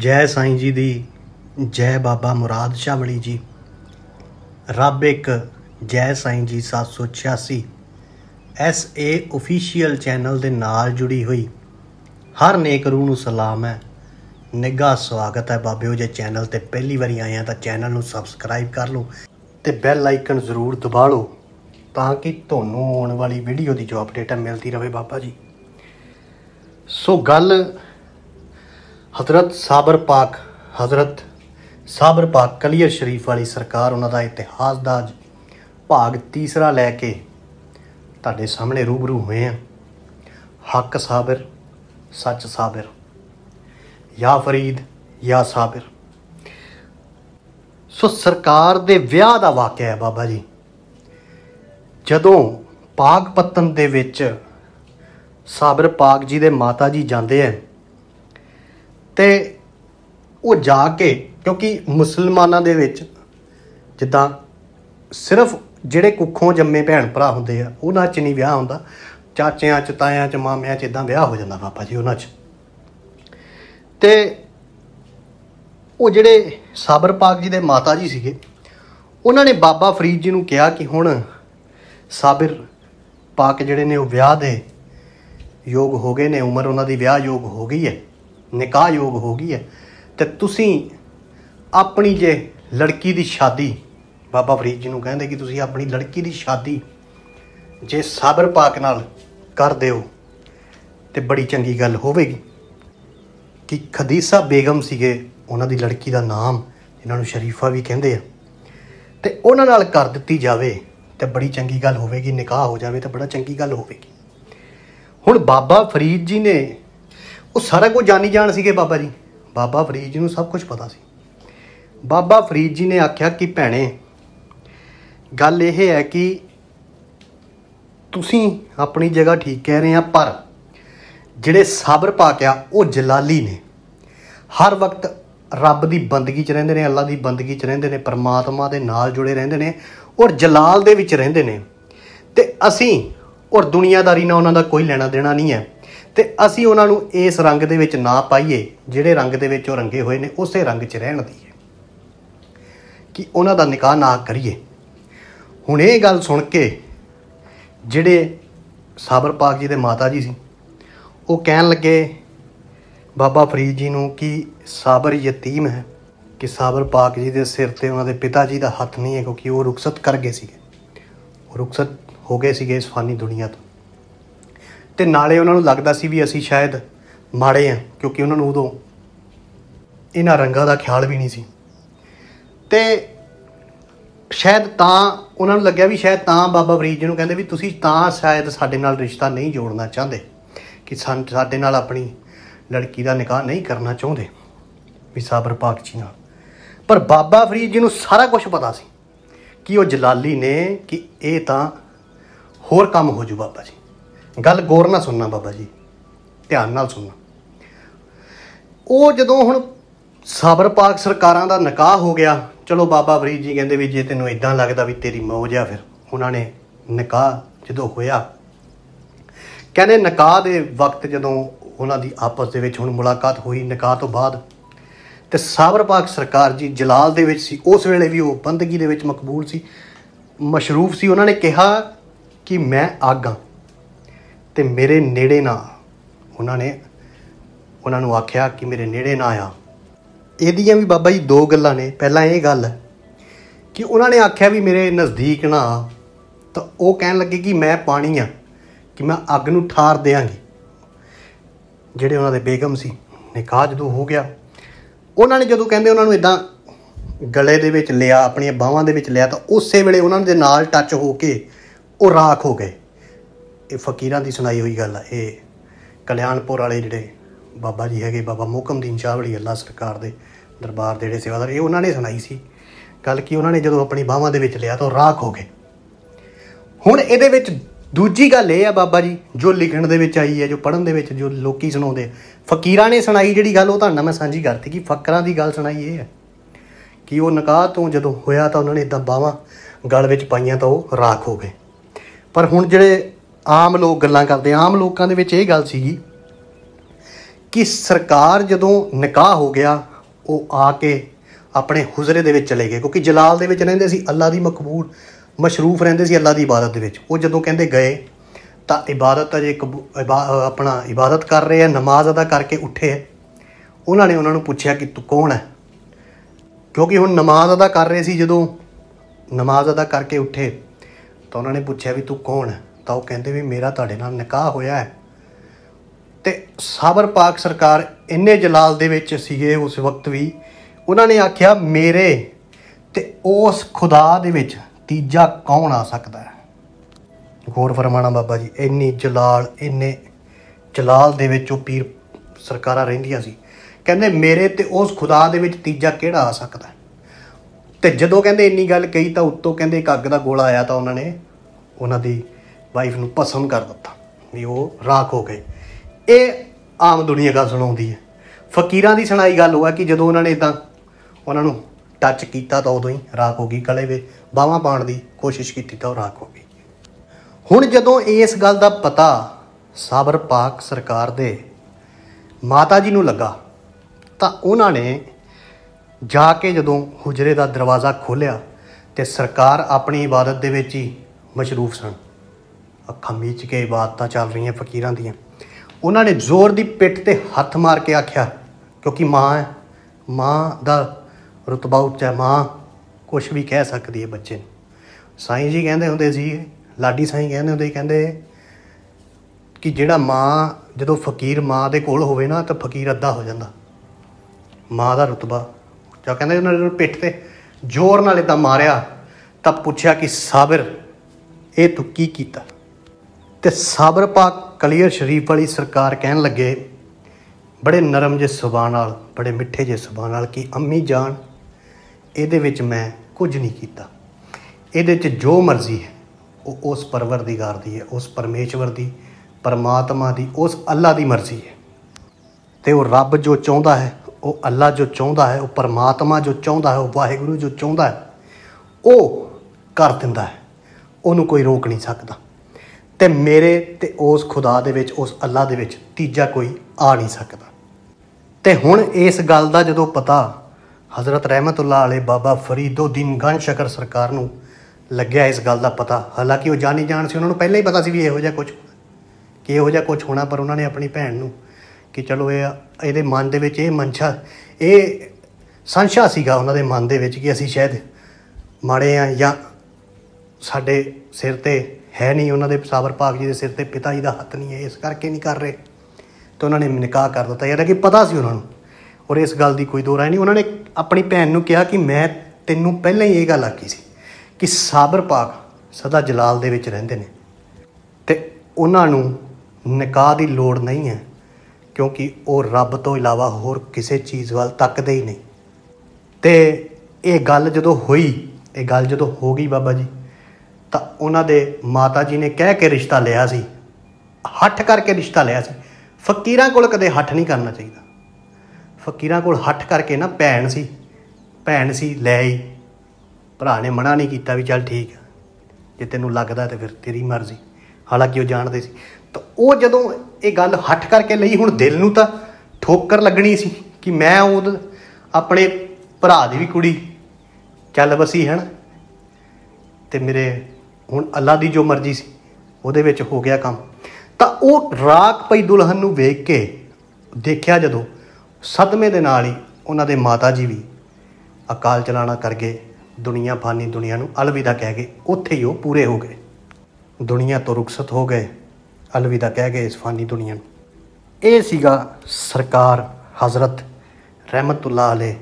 ਜੈ ਸਾਈਂ ਜੀ ਦੀ ਜੈ ਬਾਬਾ ਮੁਰਾਦ ਸ਼ਾਮਲੀ ਜੀ ਰੱਬ ਇੱਕ ਜੈ ਸਾਈਂ ਜੀ 786 ਐਸ ਏ ਅਫੀਸ਼ੀਅਲ ਚੈਨਲ ਦੇ ਨਾਲ ਜੁੜੀ ਹੋਈ ਹਰ ਨੇਕ ਰੂਹ ਨੂੰ ਸਲਾਮ ਹੈ ਨਿੱਘਾ ਸਵਾਗਤ ਹੈ ਬਾਬਿਓ ਜੇ ਚੈਨਲ ਤੇ ਪਹਿਲੀ ਵਾਰੀ ਆਏ ਆ ਤਾਂ ਚੈਨਲ ਨੂੰ ਸਬਸਕ੍ਰਾਈਬ ਕਰ ਲਓ ਤੇ ਬੈਲ ਆਈਕਨ ਜ਼ਰੂਰ ਦਬਾ ਲਓ ਤਾਂ ਕਿ ਤੁਹਾਨੂੰ ਆਉਣ ਵਾਲੀ ਵੀਡੀਓ ਦੀ ਜੋ ਅਪਡੇਟ ਮਿਲਦੀ ਰਹੇ ਬਾਬਾ ਜੀ ਸੋ ਗੱਲ ਹਜ਼ਰਤ ਸਾਬਰ ਪਾਕ ਹਜ਼ਰਤ ਸਾਬਰ ਪਾਕ ਕਲੀਅਰ ਸ਼ਰੀਫ ਵਾਲੀ ਸਰਕਾਰ ਉਹਨਾਂ ਦਾ ਇਤਿਹਾਸ ਦਾ ਭਾਗ ਤੀਸਰਾ ਲੈ ਕੇ ਤੁਹਾਡੇ ਸਾਹਮਣੇ ਰੂਬਰੂ ਹੋਏ ਆ ਹੱਕ ਸਾਬਰ ਸੱਚ ਸਾਬਰ ਯਾ ਫਰੀਦ ਯਾ ਸਾਬਰ ਸੋ ਸਰਕਾਰ ਦੇ ਵਿਆਹ ਦਾ ਵਾਕਿਆ ਹੈ ਬਾਬਾ ਜੀ ਜਦੋਂ ਪਾਕ ਪਤਨ ਦੇ ਵਿੱਚ ਸਾਬਰ ਪਾਕ ਜੀ ਦੇ ਮਾਤਾ ਜੀ ਜਾਂਦੇ ਆ ਤੇ ਉਹ ਜਾ ਕੇ ਕਿਉਂਕਿ ਮੁਸਲਮਾਨਾਂ ਦੇ ਵਿੱਚ ਜਿੱਦਾਂ ਸਿਰਫ ਜਿਹੜੇ ਕੁੱਖੋਂ ਜੰਮੇ ਭੈਣ ਭਰਾ ਹੁੰਦੇ ਆ ਉਹਨਾਂ 'ਚ ਨਹੀਂ ਵਿਆਹ ਹੁੰਦਾ ਚਾਚਿਆਂ 'ਚ ਤਾਇਆਂ 'ਚ ਮਾਮਿਆਂ 'ਚ ਇਦਾਂ ਵਿਆਹ ਹੋ ਜਾਂਦਾ ਪਾਪਾ ਜੀ ਉਹਨਾਂ 'ਚ ਤੇ ਉਹ ਜਿਹੜੇ ਸਾਬਰ ਪਾਕ ਜੀ ਦੇ ਮਾਤਾ ਜੀ ਸੀਗੇ ਉਹਨਾਂ ਨੇ ਬਾਬਾ ਫਰੀਦ ਜੀ ਨੂੰ ਕਿਹਾ ਕਿ ਹੁਣ ਸਾਬਰ ਪਾਕ ਜਿਹੜੇ ਨੇ ਉਹ ਵਿਆਹ ਦੇ ਯੋਗ ਹੋ ਗਏ ਨੇ ਉਮਰ ਉਹਨਾਂ ਦੀ ਵਿਆਹ ਯੋਗ ਹੋ ਗਈ ਹੈ ਨਿਕਾਹ ਯੋਗ ਹੋ ਗਈ ਹੈ ਤੇ ਤੁਸੀਂ ਆਪਣੀ ਜੇ ਲੜਕੀ ਦੀ ਸ਼ਾਦੀ ਬਾਬਾ ਫਰੀਦ ਜੀ ਨੂੰ ਕਹਿੰਦੇ ਕਿ ਤੁਸੀਂ ਆਪਣੀ ਲੜਕੀ ਦੀ ਸ਼ਾਦੀ ਜੇ ਸਾਬਰ ਪਾਕ ਨਾਲ ਕਰ ਦਿਓ ਤੇ ਬੜੀ ਚੰਗੀ ਗੱਲ ਹੋਵੇਗੀ ਕਿ ਖਦੀਸਾ ਬੇਗਮ ਸੀਗੇ ਉਹਨਾਂ ਦੀ ਲੜਕੀ ਦਾ ਨਾਮ ਇਹਨਾਂ ਨੂੰ ਸ਼ਰੀਫਾ ਵੀ ਕਹਿੰਦੇ ਆ ਤੇ ਉਹਨਾਂ ਨਾਲ ਕਰ ਦਿੱਤੀ ਜਾਵੇ ਤੇ ਬੜੀ ਚੰਗੀ ਗੱਲ ਹੋਵੇਗੀ ਨਿਕਾਹ ਹੋ ਜਾਵੇ ਤਾਂ ਬੜਾ ਚੰਗੀ ਗੱਲ ਹੋਵੇਗੀ ਹੁਣ ਬਾਬਾ ਫਰੀਦ ਜੀ ਨੇ ਉਹ ਸਾਰਾ ਕੁਝ ਜਾਣੀ ਜਾਣ ਸੀਗੇ ਬਾਬਾ ਜੀ ਬਾਬਾ ਫਰੀਦ ਜੀ ਨੂੰ ਸਭ ਕੁਝ ਪਤਾ ਸੀ ਬਾਬਾ ਫਰੀਦ ਜੀ ਨੇ ਆਖਿਆ ਕਿ ਭੈਣੇ ਗੱਲ ਇਹ ਹੈ ਕਿ ਤੁਸੀਂ ਆਪਣੀ ਜਗ੍ਹਾ ਠੀਕ ਕਹਿ ਰਹੇ ਆ ਪਰ ਜਿਹੜੇ ਸਬਰ ਪਾ ਕੇ ਆ ਉਹ ਜਲਾਲੀ ਨੇ ਹਰ ਵਕਤ ਰੱਬ ਦੀ ਬੰਦਗੀ 'ਚ ਰਹਿੰਦੇ ਨੇ ਅੱਲਾ ਦੀ ਬੰਦਗੀ 'ਚ ਰਹਿੰਦੇ ਨੇ ਪਰਮਾਤਮਾ ਦੇ ਨਾਲ ਜੁੜੇ ਰਹਿੰਦੇ ਨੇ ਔਰ ਜਲਾਲ ਦੇ ਵਿੱਚ ਰਹਿੰਦੇ ਨੇ ਤੇ ਅਸੀਂ ਔਰ ਦੁਨੀਆਦਾਰੀ ਨਾਲ ਉਹਨਾਂ ਦਾ ਕੋਈ ਲੈਣਾ ਦੇਣਾ ਨਹੀਂ ਹੈ ਤੇ ਅਸੀਂ ਉਹਨਾਂ ਨੂੰ ਇਸ ਰੰਗ ਦੇ ਵਿੱਚ ਨਾ ਪਾਈਏ ਜਿਹੜੇ ਰੰਗ ਦੇ ਵਿੱਚ ਉਹ ਰੰਗੇ ਹੋਏ ਨੇ ਉਸੇ ਰੰਗ 'ਚ ਰਹਿਣ ਦੀ ਹੈ ਕਿ ਉਹਨਾਂ ਦਾ ਨਿਕਾਹ ਨਾ ਕਰੀਏ ਹੁਣ ਇਹ ਗੱਲ ਸੁਣ ਕੇ ਜਿਹੜੇ ਸਾਬਰ ਪਾਕ ਜੀ ਦੇ ਮਾਤਾ ਜੀ ਸੀ ਉਹ ਕਹਿਣ ਲੱਗੇ ਬਾਬਾ ਫਰੀਦ ਜੀ ਨੂੰ ਕਿ ਸਾਬਰ ਯਤੀਮ ਹੈ ਕਿ ਸਾਬਰ ਪਾਕ ਜੀ ਦੇ ਸਿਰ ਤੇ ਉਹਨਾਂ ਦੇ ਪਿਤਾ ਜੀ ਦਾ ਹੱਥ ਨਹੀਂ ਹੈ ਕਿਉਂਕਿ ਉਹ ਰੁਖਸਤ ਕਰ ਗਏ ਸੀਗੇ ਉਹ ਰੁਖਸਤ ਹੋ ਗਏ ਸੀਗੇ ਇਸ ਫਾਨੀ ਦੁਨੀਆ ਤੋਂ ਤੇ ਨਾਲੇ ਉਹਨਾਂ ਨੂੰ ਲੱਗਦਾ ਸੀ ਵੀ ਅਸੀਂ ਸ਼ਾਇਦ ਮਾੜੇ ਆ ਕਿਉਂਕਿ ਉਹਨਾਂ ਨੂੰ ਉਦੋਂ ਇਹਨਾਂ ਰੰਗਾਂ ਦਾ ਖਿਆਲ ਵੀ ਨਹੀਂ ਸੀ ਤੇ ਸ਼ਾਇਦ ਤਾਂ ਉਹਨਾਂ ਨੂੰ ਲੱਗਿਆ ਵੀ ਸ਼ਾਇਦ ਤਾਂ ਬਾਬਾ ਫਰੀਦ ਜੀ ਨੂੰ ਕਹਿੰਦੇ ਵੀ ਤੁਸੀਂ ਤਾਂ ਸ਼ਾਇਦ ਸਾਡੇ ਨਾਲ ਰਿਸ਼ਤਾ ਨਹੀਂ ਜੋੜਨਾ ਚਾਹੁੰਦੇ ਕਿ ਸਾਡੇ ਨਾਲ ਆਪਣੀ ਲੜਕੀ ਦਾ ਨਿਕਾਹ ਨਹੀਂ ਕਰਨਾ ਚਾਹੁੰਦੇ ਵੀ ਸਾਬਰ ਪਾਕ ਜੀ ਨਾਲ ਪਰ ਬਾਬਾ ਫਰੀਦ ਜੀ ਨੂੰ ਸਾਰਾ ਕੁਝ ਪਤਾ ਸੀ ਕਿ ਉਹ ਜਲਾਲੀ ਨੇ ਕਿ ਇਹ ਤਾਂ ਹੋਰ ਕੰਮ ਹੋ ਜੂ ਬਾਬਾ ਜੀ ਗੱਲ ਗੌਰ ਨਾਲ ਸੁਣਨਾ ਬਾਬਾ ਜੀ ਧਿਆਨ ਨਾਲ ਸੁਣਨਾ ਉਹ ਜਦੋਂ ਹੁਣ ਸਾਬਰ ਪਾਕ ਸਰਕਾਰਾਂ ਦਾ ਨਿਕਾਹ ਹੋ ਗਿਆ ਚਲੋ ਬਾਬਾ ਫਰੀਦ ਜੀ ਕਹਿੰਦੇ ਵੀ ਜੇ ਤੈਨੂੰ ਇਦਾਂ ਲੱਗਦਾ ਵੀ ਤੇਰੀ ਮੌਜ ਆ ਫਿਰ ਉਹਨਾਂ ਨੇ ਨਿਕਾਹ ਜਦੋਂ ਹੋਇਆ ਕਹਿੰਦੇ ਨਿਕਾਹ ਦੇ ਵਕਤ ਜਦੋਂ ਉਹਨਾਂ ਦੀ ਆਪਸ ਦੇ ਵਿੱਚ ਹੁਣ ਮੁਲਾਕਾਤ ਹੋਈ ਨਿਕਾਹ ਤੋਂ ਬਾਅਦ ਤੇ ਸਾਬਰ ਪਾਕ ਸਰਕਾਰ ਜੀ ਜਲਾਲ ਦੇ ਵਿੱਚ ਸੀ ਉਸ ਵੇਲੇ ਵੀ ਉਹ ਬੰਦਗੀ ਦੇ ਵਿੱਚ ਮਕਬੂਲ ਸੀ ਮਸ਼ਰੂਫ ਸੀ ਉਹਨਾਂ ਨੇ ਕਿਹਾ ਕਿ ਮੈਂ ਆਗਾ ਤੇ ਮੇਰੇ ਨੇੜੇ ਨਾ ਉਹਨਾਂ ਨੇ ਉਹਨਾਂ ਨੂੰ ਆਖਿਆ ਕਿ ਮੇਰੇ ਨੇੜੇ ਨਾ ਆ ਇਹਦੀਆਂ ਵੀ ਬਾਬਾ ਜੀ ਦੋ ਗੱਲਾਂ ਨੇ ਪਹਿਲਾਂ ਇਹ ਗੱਲ ਕਿ ਉਹਨਾਂ ਨੇ ਆਖਿਆ ਵੀ ਮੇਰੇ ਨਜ਼ਦੀਕ ਨਾ ਤਾਂ ਉਹ ਕਹਿਣ ਲੱਗੇ ਕਿ ਮੈਂ ਪਾਣੀ ਆ ਕਿ ਮੈਂ ਅੱਗ ਨੂੰ ਠਾਰ ਦੇਾਂਗੀ ਜਿਹੜੇ ਉਹਨਾਂ ਦੇ ਬੇਗਮ ਸੀ ਨਿਕਾਹ ਜਦੋਂ ਹੋ ਗਿਆ ਉਹਨਾਂ ਨੇ ਜਦੋਂ ਕਹਿੰਦੇ ਉਹਨਾਂ ਨੂੰ ਇਦਾਂ ਗਲੇ ਦੇ ਵਿੱਚ ਲਿਆ ਆਪਣੀਆਂ ਬਾਹਾਂ ਦੇ ਵਿੱਚ ਲਿਆ ਤਾਂ ਉਸੇ ਵੇਲੇ ਉਹਨਾਂ ਦੇ ਨਾਲ ਟੱਚ ਹੋ ਕੇ ਉਹ ਰਾਖ ਹੋ ਗਏ ਇਹ ਫਕੀਰਾਂ ਦੀ ਸੁਣਾਈ ਹੋਈ ਗੱਲ ਆ ਇਹ ਕਲਿਆਣਪੁਰ ਵਾਲੇ ਜਿਹੜੇ ਬਾਬਾ ਜੀ ਹੈਗੇ ਬਾਬਾ ਮੁਕਮਦੀਨ ਸ਼ਾਹ ਅੱਲਾ ਸਰਕਾਰ ਦੇ ਦਰਬਾਰ ਦੇ ਜਿਹੜੇ ਸੇਵਾਦਾਰ ਇਹ ਉਹਨਾਂ ਨੇ ਸੁਣਾਈ ਸੀ ਗੱਲ ਕੀ ਉਹਨਾਂ ਨੇ ਜਦੋਂ ਆਪਣੀ ਬਾਹਾਂ ਦੇ ਵਿੱਚ ਲਿਆ ਤਾਂ ਰਾਖ ਹੋ ਗਏ ਹੁਣ ਇਹਦੇ ਵਿੱਚ ਦੂਜੀ ਗੱਲ ਇਹ ਆ ਬਾਬਾ ਜੀ ਜੋ ਲਿਖਣ ਦੇ ਵਿੱਚ ਆਈ ਹੈ ਜੋ ਪੜਨ ਦੇ ਵਿੱਚ ਜੋ ਲੋਕੀ ਸੁਣਾਉਂਦੇ ਫਕੀਰਾਂ ਨੇ ਸੁਣਾਈ ਜਿਹੜੀ ਗੱਲ ਉਹ ਤੁਹਾਨੂੰ ਨਾ ਮੈਂ ਸਾਂਝੀ ਕਰਤੀ ਕਿ ਫਕਰਾਂ ਦੀ ਗੱਲ ਸੁਣਾਈ ਇਹ ਹੈ ਕਿ ਉਹ ਨਿਕਾਹ ਤੋਂ ਜਦੋਂ ਹੋਇਆ ਤਾਂ ਉਹਨਾਂ ਨੇ ਇਦਾਂ ਬਾਹਾਂ ਗਲ ਵਿੱਚ ਪਾਈਆਂ ਤਾਂ ਉਹ ਰਾਖ ਹੋ ਗਏ ਪਰ ਹੁਣ ਜਿਹੜੇ ਆਮ ਲੋਕ ਗੱਲਾਂ ਕਰਦੇ ਆਮ ਲੋਕਾਂ ਦੇ ਵਿੱਚ ਇਹ ਗੱਲ ਸੀਗੀ ਕਿ ਸਰਕਾਰ ਜਦੋਂ ਨਿਕਾਹ ਹੋ ਗਿਆ ਉਹ ਆ ਕੇ ਆਪਣੇ ਹੁਜ਼ਰੇ ਦੇ ਵਿੱਚ ਚਲੇ ਗਏ ਕਿਉਂਕਿ ਜਲਾਲ ਦੇ ਵਿੱਚ ਰਹਿੰਦੇ ਸੀ ਅੱਲਾ ਦੀ ਮਕਬੂਲ ਮਸ਼ਰੂਫ ਰਹਿੰਦੇ ਸੀ ਅੱਲਾ ਦੀ ਇਬਾਦਤ ਦੇ ਵਿੱਚ ਉਹ ਜਦੋਂ ਕਹਿੰਦੇ ਗਏ ਤਾਂ ਇਬਾਦਤ ਅਜੇ ਆਪਣਾ ਇਬਾਦਤ ਕਰ ਰਹੇ ਆ ਨਮਾਜ਼ ਅਦਾ ਕਰਕੇ ਉੱਠੇ ਉਹਨਾਂ ਨੇ ਉਹਨਾਂ ਨੂੰ ਪੁੱਛਿਆ ਕਿ ਤੂੰ ਕੌਣ ਹੈ ਕਿਉਂਕਿ ਹੁਣ ਨਮਾਜ਼ ਅਦਾ ਕਰ ਰਹੇ ਸੀ ਜਦੋਂ ਨਮਾਜ਼ ਅਦਾ ਕਰਕੇ ਉੱਠੇ ਤਾਂ ਉਹਨਾਂ ਨੇ ਪੁੱਛਿਆ ਵੀ ਤੂੰ ਕੌਣ ਹੈ ਦਿੱਤਾ ਉਹ ਕਹਿੰਦੇ ਵੀ ਮੇਰਾ ਤੁਹਾਡੇ ਨਾਲ ਨਿਕਾਹ ਹੋਇਆ ਹੈ ਤੇ ਸਾਬਰ ਪਾਕ ਸਰਕਾਰ ਇੰਨੇ ਜਲਾਲ ਦੇ ਵਿੱਚ ਸੀਗੇ ਉਸ ਵਕਤ ਵੀ ਉਹਨਾਂ ਨੇ ਆਖਿਆ ਮੇਰੇ ਤੇ ਉਸ ਖੁਦਾ ਦੇ ਵਿੱਚ ਤੀਜਾ ਕੌਣ ਆ ਸਕਦਾ ਹੈ ਗੌਰ ਫਰਮਾਣਾ ਬਾਬਾ ਜੀ ਇੰਨੀ ਜਲਾਲ ਇੰਨੇ ਜਲਾਲ ਦੇ ਵਿੱਚ ਉਹ ਪੀਰ ਸਰਕਾਰਾਂ ਰਹਿੰਦੀਆਂ ਸੀ ਕਹਿੰਦੇ ਮੇਰੇ ਤੇ ਉਸ ਖੁਦਾ ਦੇ ਵਿੱਚ ਤੀਜਾ ਕਿਹੜਾ ਆ ਸਕਦਾ ਤੇ ਜਦੋਂ ਕਹਿੰਦੇ ਇੰਨੀ ਗੱਲ ਕਹੀ ਤਾਂ ਉੱਤੋਂ ਕਹਿੰਦੇ ਇੱਕ ਅੱਗ ਦਾ ਗੋਲਾ ਆਇਆ ਤਾਂ ਉਹਨਾਂ ਨੇ ਉਹਨਾਂ ਦੀ ਵਾਈਫ ਨੂੰ ਪਸੰਦ ਕਰ ਦਿੱਤਾ ਵੀ ਉਹ ਰਾਖ ਹੋ ਗਏ ਇਹ ਆਮ ਦੁਨੀਆ ਗੱਲ ਸੁਣਾਉਂਦੀ ਹੈ ਫਕੀਰਾਂ ਦੀ ਸੁਣਾਈ ਗੱਲ ਹੋਆ ਕਿ ਜਦੋਂ ਉਹਨਾਂ ਨੇ ਇਦਾਂ ਉਹਨਾਂ ਨੂੰ ਟੱਚ ਕੀਤਾ ਤਾਂ ਉਦੋਂ ਹੀ ਰਾਖ ਹੋ ਗਈ ਗਲੇ ਵੇ ਬਾਹਾਂ ਪਾਣ ਦੀ ਕੋਸ਼ਿਸ਼ ਕੀਤੀ ਤਾਂ ਉਹ ਰਾਖ ਹੋ ਗਈ ਹੁਣ ਜਦੋਂ ਇਸ ਗੱਲ ਦਾ ਪਤਾ ਸਾਬਰ ਪਾਕ ਸਰਕਾਰ ਦੇ ਮਾਤਾ ਜੀ ਨੂੰ ਲੱਗਾ ਤਾਂ ਉਹਨਾਂ ਨੇ ਜਾ ਕੇ ਜਦੋਂ ਹੁਜਰੇ ਦਾ ਦਰਵਾਜ਼ਾ ਖੋਲਿਆ ਤੇ ਸਰਕਾਰ ਆਪਣੀ ਇਬਾਦਤ ਦੇ ਵਿੱਚ ਹੀ ਮਸ਼ਰੂਫ ਸਨ ਅੱਖਾਂ ਮੀਚ ਕੇ ਇਬਾਦਤਾਂ ਚੱਲ ਰਹੀਆਂ ਫਕੀਰਾਂ ਦੀਆਂ ਉਹਨਾਂ ਨੇ ਜ਼ੋਰ ਦੀ ਪਿੱਠ ਤੇ ਹੱਥ ਮਾਰ ਕੇ ਆਖਿਆ ਕਿਉਂਕਿ ਮਾਂ ਹੈ ਮਾਂ ਦਾ ਰਤਬਾ ਉੱਚਾ ਮਾਂ ਕੁਝ ਵੀ ਕਹਿ ਸਕਦੀ ਹੈ ਬੱਚੇ ਨੂੰ ਸਾਈਂ ਜੀ ਕਹਿੰਦੇ ਹੁੰਦੇ ਸੀ ਲਾਡੀ ਸਾਈਂ ਕਹਿੰਦੇ ਹੁੰਦੇ ਕਹਿੰਦੇ ਕਿ ਜਿਹੜਾ ਮਾਂ ਜਦੋਂ ਫਕੀਰ ਮਾਂ ਦੇ ਕੋਲ ਹੋਵੇ ਨਾ ਤਾਂ ਫਕੀਰ ਅੱਧਾ ਹੋ ਜਾਂਦਾ ਮਾਂ ਦਾ ਰਤਬਾ ਜੋ ਕਹਿੰਦੇ ਉਹਨਾਂ ਨੇ ਪਿੱਠ ਤੇ ਜ਼ੋਰ ਨਾਲ ਇਦਾਂ ਮਾਰਿਆ ਤਾਂ ਪੁੱਛਿਆ ਕਿ ਸਾਬਰ ਇਹ ਤੂੰ ਕੀ ਕੀਤਾ ਤੇ ਸਾਬਰ ਪਾਕ ਕਲੀਅਰ ਸ਼ਰੀਫ ਵਾਲੀ ਸਰਕਾਰ ਕਹਿਣ ਲੱਗੇ ਬੜੇ ਨਰਮ ਜੇ ਸੁਭਾਅ ਨਾਲ ਬੜੇ ਮਿੱਠੇ ਜੇ ਸੁਭਾਅ ਨਾਲ ਕਿ ਅੰਮੀ ਜਾਨ ਇਹਦੇ ਵਿੱਚ ਮੈਂ ਕੁਝ ਨਹੀਂ ਕੀਤਾ ਇਹਦੇ 'ਚ ਜੋ ਮਰਜ਼ੀ ਹੈ ਉਹ ਉਸ ਪਰਵਰਦੀਗਾਰ ਦੀ ਹੈ ਉਸ ਪਰਮੇਸ਼ਵਰ ਦੀ ਪਰਮਾਤਮਾ ਦੀ ਉਸ ਅੱਲਾ ਦੀ ਮਰਜ਼ੀ ਹੈ ਤੇ ਉਹ ਰੱਬ ਜੋ ਚਾਹੁੰਦਾ ਹੈ ਉਹ ਅੱਲਾ ਜੋ ਚਾਹੁੰਦਾ ਹੈ ਉਹ ਪਰਮਾਤਮਾ ਜੋ ਚਾਹੁੰਦਾ ਹੈ ਉਹ ਵਾਹਿਗੁਰੂ ਜੋ ਚਾਹੁੰਦਾ ਹੈ ਉਹ ਕਰ ਦਿੰਦਾ ਹੈ ਉਹਨੂੰ ਕੋਈ ਰੋਕ ਨਹੀਂ ਸਕਦਾ ਤੇ ਮੇਰੇ ਤੇ ਉਸ ਖੁਦਾ ਦੇ ਵਿੱਚ ਉਸ ਅੱਲਾ ਦੇ ਵਿੱਚ ਤੀਜਾ ਕੋਈ ਆ ਨਹੀਂ ਸਕਦਾ ਤੇ ਹੁਣ ਇਸ ਗੱਲ ਦਾ ਜਦੋਂ ਪਤਾ ਹਜ਼ਰਤ ਰਹਿਮਤੁਲਲਾਹ ਅਲੇ ਬਾਬਾ ਫਰੀਦੋਦੀਨ ਗਨ ਸ਼ਕਰ ਸਰਕਾਰ ਨੂੰ ਲੱਗਿਆ ਇਸ ਗੱਲ ਦਾ ਪਤਾ ਹਾਲਾਂਕਿ ਉਹ ਜਾਣੀ ਜਾਣ ਸੀ ਉਹਨਾਂ ਨੂੰ ਪਹਿਲਾਂ ਹੀ ਪਤਾ ਸੀ ਵੀ ਇਹੋ ਜਿਹਾ ਕੁਝ ਕਿ ਇਹੋ ਜਿਹਾ ਕੁਝ ਹੋਣਾ ਪਰ ਉਹਨਾਂ ਨੇ ਆਪਣੀ ਭੈਣ ਨੂੰ ਕਿ ਚਲੋ ਇਹ ਇਹਦੇ ਮਨ ਦੇ ਵਿੱਚ ਇਹ ਮਨਛਾ ਇਹ ਸੰਸ਼ਾ ਸੀਗਾ ਉਹਨਾਂ ਦੇ ਮਨ ਦੇ ਵਿੱਚ ਕਿ ਅਸੀਂ ਸ਼ਾਇਦ ਮਾੜੇ ਆ ਜਾਂ ਸਾਡੇ ਸਿਰ ਤੇ ਹੈ ਨਹੀਂ ਉਹਨਾਂ ਦੇ ਸਾਬਰ ਭਾਗ ਜੀ ਦੇ ਸਿਰ ਤੇ ਪਿਤਾ ਜੀ ਦਾ ਹੱਥ ਨਹੀਂ ਹੈ ਇਸ ਕਰਕੇ ਨਹੀਂ ਕਰ ਰਹੇ ਤੇ ਉਹਨਾਂ ਨੇ ਨਿਕਾਹ ਕਰ ਦਿੱਤਾ ਯਾਨੀ ਕਿ ਪਤਾ ਸੀ ਉਹਨਾਂ ਨੂੰ ਔਰ ਇਸ ਗੱਲ ਦੀ ਕੋਈ ਦੋਰਾ ਨਹੀਂ ਉਹਨਾਂ ਨੇ ਆਪਣੀ ਭੈਣ ਨੂੰ ਕਿਹਾ ਕਿ ਮੈਂ ਤੈਨੂੰ ਪਹਿਲਾਂ ਹੀ ਇਹ ਗੱਲ ਆਖੀ ਸੀ ਕਿ ਸਾਬਰ ਪਾਕ ਸਦਾ ਜਲਾਲ ਦੇ ਵਿੱਚ ਰਹਿੰਦੇ ਨੇ ਤੇ ਉਹਨਾਂ ਨੂੰ ਨਿਕਾਹ ਦੀ ਲੋੜ ਨਹੀਂ ਹੈ ਕਿਉਂਕਿ ਉਹ ਰੱਬ ਤੋਂ ਇਲਾਵਾ ਹੋਰ ਕਿਸੇ ਚੀਜ਼ ਵੱਲ ਤੱਕਦੇ ਹੀ ਨਹੀਂ ਤੇ ਇਹ ਗੱਲ ਜਦੋਂ ਹੋਈ ਇਹ ਗੱਲ ਜਦੋਂ ਹੋ ਗਈ ਬਾਬਾ ਜੀ ਤਾਂ ਉਹਨਾਂ ਦੇ ਮਾਤਾ ਜੀ ਨੇ ਕਹਿ ਕੇ ਰਿਸ਼ਤਾ ਲਿਆ ਸੀ ਹੱਠ ਕਰਕੇ ਰਿਸ਼ਤਾ ਲਿਆ ਸੀ ਫਕੀਰਾਂ ਕੋਲ ਕਦੇ ਹੱਠ ਨਹੀਂ ਕਰਨਾ ਚਾਹੀਦਾ ਫਕੀਰਾਂ ਕੋਲ ਹੱਠ ਕਰਕੇ ਨਾ ਭੈਣ ਸੀ ਭੈਣ ਸੀ ਲੈ ਆਈ ਭਰਾ ਨੇ ਮਨਾ ਨਹੀਂ ਕੀਤਾ ਵੀ ਚੱਲ ਠੀਕ ਜੇ ਤੈਨੂੰ ਲੱਗਦਾ ਤੇ ਫਿਰ ਤੇਰੀ ਮਰਜ਼ੀ ਹਾਲਾਂਕਿ ਉਹ ਜਾਣਦੇ ਸੀ ਤਾਂ ਉਹ ਜਦੋਂ ਇਹ ਗੱਲ ਹੱਠ ਕਰਕੇ ਲਈ ਹੁਣ ਦਿਲ ਨੂੰ ਤਾਂ ਠੋਕਰ ਲੱਗਣੀ ਸੀ ਕਿ ਮੈਂ ਉਹ ਆਪਣੇ ਭਰਾ ਦੀ ਵੀ ਕੁੜੀ ਚੱਲ ਬਸੀ ਹਨ ਤੇ ਮੇਰੇ ਹੁਣ ਅੱਲਾ ਦੀ ਜੋ ਮਰਜ਼ੀ ਸੀ ਉਹਦੇ ਵਿੱਚ ਹੋ ਗਿਆ ਕੰਮ ਤਾਂ ਉਹ ਰਾਗ ਪਈ ਦੁਲਹਨ ਨੂੰ ਵੇਖ ਕੇ ਦੇਖਿਆ ਜਦੋਂ ਸਦਮੇ ਦੇ ਨਾਲ ਹੀ ਉਹਨਾਂ ਦੇ ਮਾਤਾ ਜੀ ਵੀ ਅਕਾਲ ਚਲਾਣਾ ਕਰ ਗਏ ਦੁਨੀਆ ਫਾਨੀ ਦੁਨੀਆ ਨੂੰ ਅਲਵਿਦਾ ਕਹਿ ਗਏ ਉੱਥੇ ਹੀ ਉਹ ਪੂਰੇ ਹੋ ਗਏ ਦੁਨੀਆ ਤੋਂ ਰੁਖਸਤ ਹੋ ਗਏ ਅਲਵਿਦਾ ਕਹਿ ਗਏ ਇਸ ਫਾਨੀ ਦੁਨੀਆ ਨੂੰ ਇਹ ਸੀਗਾ ਸਰਕਾਰ ਹਜ਼ਰਤ ਰਹਿਮਤੁਲਲਾਹ ਅਲੇ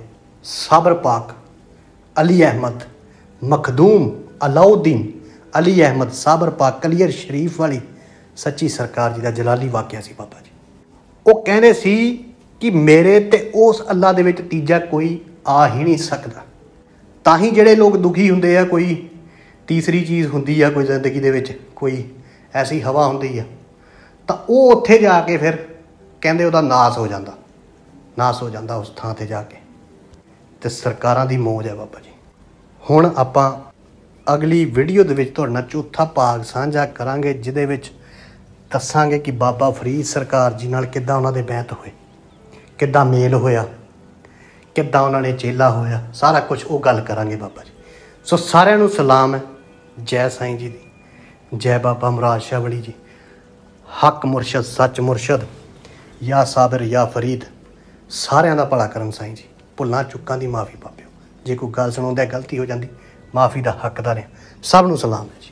ਸਾਬਰ ਪਾਕ ਅਲੀ ਅਹਿਮਦ ਮਖਦੂਮ ਅਲਾਉਦੀਨ ਅਲੀ ਅਹਿਮਦ ਸਾਬਰ ਪਾਕ ਕਲੀਅਰ ਸ਼ਰੀਫ ਵਾਲੀ ਸੱਚੀ ਸਰਕਾਰ ਜੀ ਦਾ ਜਲਾਲੀ ਵਾਕਿਆ ਸੀ ਬਾਬਾ ਜੀ ਉਹ ਕਹਿੰਦੇ ਸੀ ਕਿ ਮੇਰੇ ਤੇ ਉਸ ਅੱਲਾ ਦੇ ਵਿੱਚ ਤੀਜਾ ਕੋਈ ਆ ਹੀ ਨਹੀਂ ਸਕਦਾ ਤਾਂ ਹੀ ਜਿਹੜੇ ਲੋਕ ਦੁਖੀ ਹੁੰਦੇ ਆ ਕੋਈ ਤੀਸਰੀ ਚੀਜ਼ ਹੁੰਦੀ ਆ ਕੋਈ ਜ਼ਿੰਦਗੀ ਦੇ ਵਿੱਚ ਕੋਈ ਐਸੀ ਹਵਾ ਹੁੰਦੀ ਆ ਤਾਂ ਉਹ ਉੱਥੇ ਜਾ ਕੇ ਫਿਰ ਕਹਿੰਦੇ ਉਹਦਾ ਨਾਸ ਹੋ ਜਾਂਦਾ ਨਾਸ ਹੋ ਜਾਂਦਾ ਉਸ ਥਾਂ ਤੇ ਜਾ ਕੇ ਤੇ ਸਰਕਾਰਾਂ ਦੀ ਮੋਜ ਹੈ ਬਾਬਾ ਜੀ ਹੁਣ ਆਪਾਂ ਅਗਲੀ ਵੀਡੀਓ ਦੇ ਵਿੱਚ ਤੁਹਾਡੇ ਨਾਲ ਚੌਥਾ ਭਾਗ ਸਾਂਝਾ ਕਰਾਂਗੇ ਜਿਹਦੇ ਵਿੱਚ ਦੱਸਾਂਗੇ ਕਿ ਬਾਬਾ ਫਰੀਦ ਸਰਕਾਰ ਜੀ ਨਾਲ ਕਿੱਦਾਂ ਉਹਨਾਂ ਦੇ ਬੈਤ ਹੋਏ ਕਿੱਦਾਂ ਮੇਲ ਹੋਇਆ ਕਿੱਦਾਂ ਉਹਨਾਂ ਨੇ ਚੇਲਾ ਹੋਇਆ ਸਾਰਾ ਕੁਝ ਉਹ ਗੱਲ ਕਰਾਂਗੇ ਬਾਬਾ ਜੀ ਸੋ ਸਾਰਿਆਂ ਨੂੰ ਸਲਾਮ ਹੈ ਜੈ ਸਾਈਂ ਜੀ ਦੀ ਜੈ ਬਾਬਾ ਮਹਾਰਾਜ ਵਲੀ ਜੀ ਹੱਕ ਮੁਰਸ਼ਦ ਸੱਚ ਮੁਰਸ਼ਦ ਯਾ ਸਾਬਰ ਯਾ ਫਰੀਦ ਸਾਰਿਆਂ ਦਾ ਭਲਾ ਕਰਨ ਸਾਈਂ ਜੀ ਭੁੱਲਾਂ ਚੁੱਕਾਂ ਦੀ ਮਾਫੀ ਪਾਪਿਓ ਜੇ ਕੋਈ ਗੱਲ ਸੁਣਾਉਂਦਾ ਗਲਤੀ ਹੋ ਜਾਂਦੀ ਮਾਫੀ ਦਾ ਹੱਕਦਾਰ ਹਾਂ ਸਭ ਨੂੰ ਸਲਾਮ ਹੈ